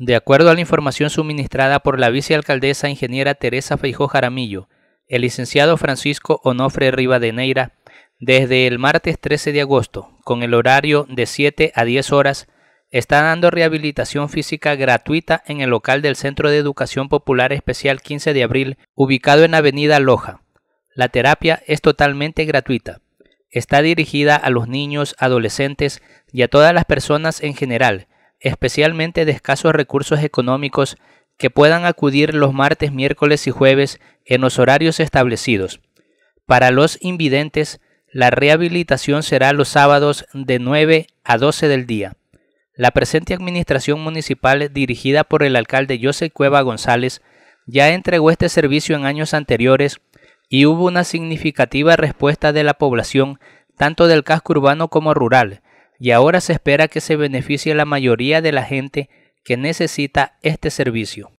De acuerdo a la información suministrada por la vicealcaldesa ingeniera Teresa Feijó Jaramillo, el licenciado Francisco Onofre Rivadeneira, desde el martes 13 de agosto, con el horario de 7 a 10 horas, está dando rehabilitación física gratuita en el local del Centro de Educación Popular Especial 15 de Abril, ubicado en Avenida Loja. La terapia es totalmente gratuita. Está dirigida a los niños, adolescentes y a todas las personas en general especialmente de escasos recursos económicos, que puedan acudir los martes, miércoles y jueves en los horarios establecidos. Para los invidentes, la rehabilitación será los sábados de 9 a 12 del día. La presente administración municipal, dirigida por el alcalde José Cueva González, ya entregó este servicio en años anteriores y hubo una significativa respuesta de la población, tanto del casco urbano como rural, y ahora se espera que se beneficie la mayoría de la gente que necesita este servicio.